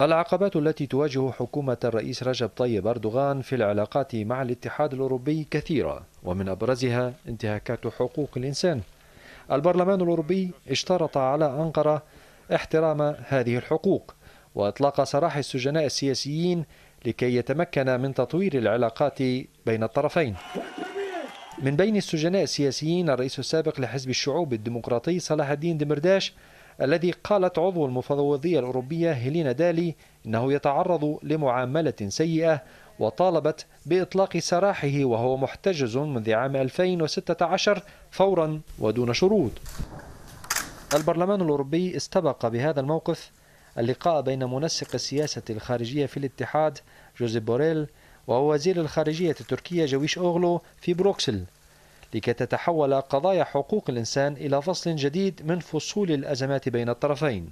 العقبات التي تواجه حكومة الرئيس رجب طيب أردوغان في العلاقات مع الاتحاد الأوروبي كثيرة ومن أبرزها انتهاكات حقوق الإنسان البرلمان الأوروبي اشترط على أنقرة احترام هذه الحقوق وإطلاق سراح السجناء السياسيين لكي يتمكن من تطوير العلاقات بين الطرفين من بين السجناء السياسيين الرئيس السابق لحزب الشعوب الديمقراطي صلاح الدين دمرداش الذي قالت عضو المفوضية الأوروبية هيلينا دالي إنه يتعرض لمعاملة سيئة وطالبت بإطلاق سراحه وهو محتجز منذ عام 2016 فورا ودون شروط البرلمان الأوروبي استبق بهذا الموقف اللقاء بين منسق السياسة الخارجية في الاتحاد جوزيف بوريل ووزير الخارجية التركية جويش أوغلو في بروكسل لكي تتحول قضايا حقوق الإنسان إلى فصل جديد من فصول الأزمات بين الطرفين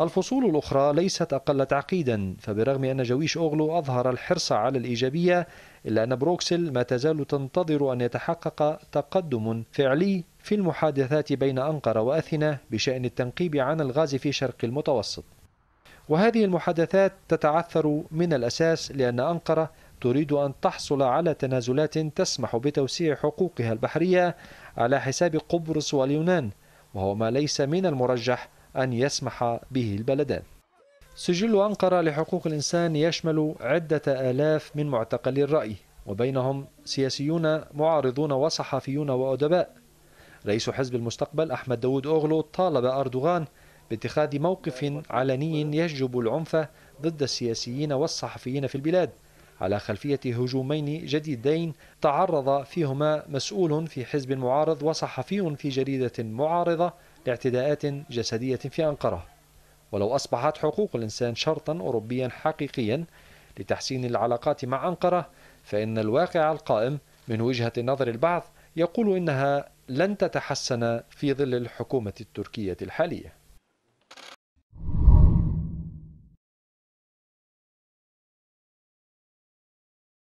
الفصول الأخرى ليست أقل تعقيدا فبرغم أن جويش أوغلو أظهر الحرص على الإيجابية إلا أن بروكسل ما تزال تنتظر أن يتحقق تقدم فعلي في المحادثات بين أنقرة وأثينا بشأن التنقيب عن الغاز في شرق المتوسط وهذه المحادثات تتعثر من الأساس لأن أنقرة تريد أن تحصل على تنازلات تسمح بتوسيع حقوقها البحرية على حساب قبرص واليونان وهو ما ليس من المرجح أن يسمح به البلدان سجل أنقرة لحقوق الإنسان يشمل عدة آلاف من معتقلي الرأي وبينهم سياسيون معارضون وصحفيون وأدباء رئيس حزب المستقبل أحمد داود أوغلو طالب أردوغان باتخاذ موقف علني يجلب العنف ضد السياسيين والصحفيين في البلاد على خلفية هجومين جديدين تعرض فيهما مسؤول في حزب معارض وصحفي في جريدة معارضة لاعتداءات جسدية في أنقرة ولو أصبحت حقوق الإنسان شرطا أوروبيا حقيقيا لتحسين العلاقات مع أنقرة فإن الواقع القائم من وجهة نظر البعض يقول إنها لن تتحسن في ظل الحكومة التركية الحالية